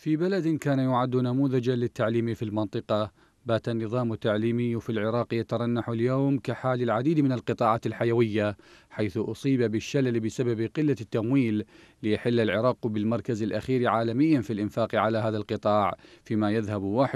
في بلد كان يعد نموذجا للتعليم في المنطقة بات النظام التعليمي في العراق يترنح اليوم كحال العديد من القطاعات الحيوية حيث أصيب بالشلل بسبب قلة التمويل ليحل العراق بالمركز الأخير عالميا في الإنفاق على هذا القطاع فيما يذهب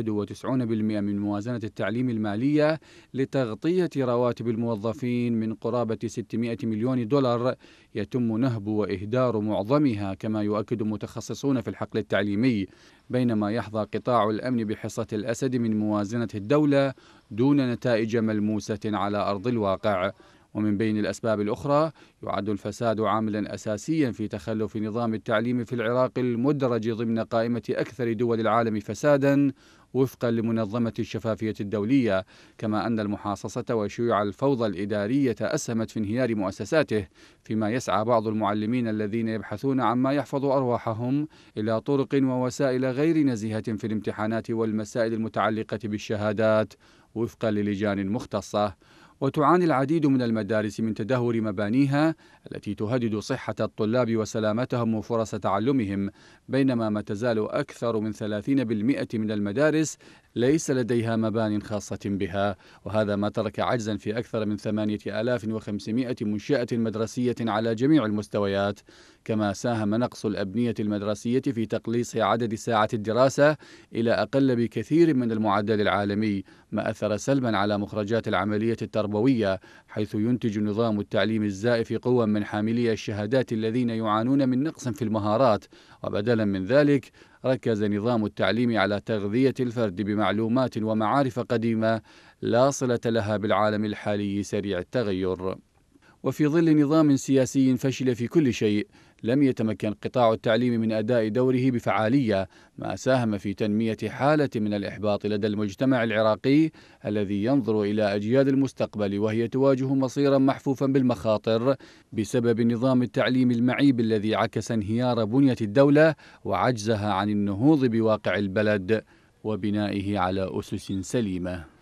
91% من موازنة التعليم المالية لتغطية رواتب الموظفين من قرابة 600 مليون دولار يتم نهب وإهدار معظمها كما يؤكد متخصصون في الحقل التعليمي بينما يحظى قطاع الأمن بحصة الأسد من موازنة الدولة دون نتائج ملموسة على أرض الواقع ومن بين الأسباب الأخرى يعد الفساد عاملا أساسيا في تخلف نظام التعليم في العراق المدرج ضمن قائمة أكثر دول العالم فسادا وفقا لمنظمة الشفافية الدولية كما أن المحاصصة وشيوع الفوضى الإدارية أسهمت في انهيار مؤسساته فيما يسعى بعض المعلمين الذين يبحثون عما يحفظ أرواحهم إلى طرق ووسائل غير نزهة في الامتحانات والمسائل المتعلقة بالشهادات وفقا للجان مختصة وتعاني العديد من المدارس من تدهور مبانيها التي تهدد صحة الطلاب وسلامتهم وفرص تعلمهم بينما ما تزال أكثر من 30% من المدارس ليس لديها مبان خاصة بها وهذا ما ترك عجزا في أكثر من 8500 منشأة مدرسية على جميع المستويات كما ساهم نقص الأبنية المدرسية في تقليص عدد ساعات الدراسة إلى أقل بكثير من المعدل العالمي ما أثر سلبا على مخرجات العملية التربوية حيث ينتج نظام التعليم الزائف قوى من حاملي الشهادات الذين يعانون من نقص في المهارات وبدلا من ذلك ركز نظام التعليم على تغذية الفرد بمعلومات ومعارف قديمة لا صلة لها بالعالم الحالي سريع التغير وفي ظل نظام سياسي فشل في كل شيء لم يتمكن قطاع التعليم من أداء دوره بفعالية ما ساهم في تنمية حالة من الإحباط لدى المجتمع العراقي الذي ينظر إلى أجيال المستقبل وهي تواجه مصيرا محفوفا بالمخاطر بسبب نظام التعليم المعيب الذي عكس انهيار بنية الدولة وعجزها عن النهوض بواقع البلد وبنائه على أسس سليمة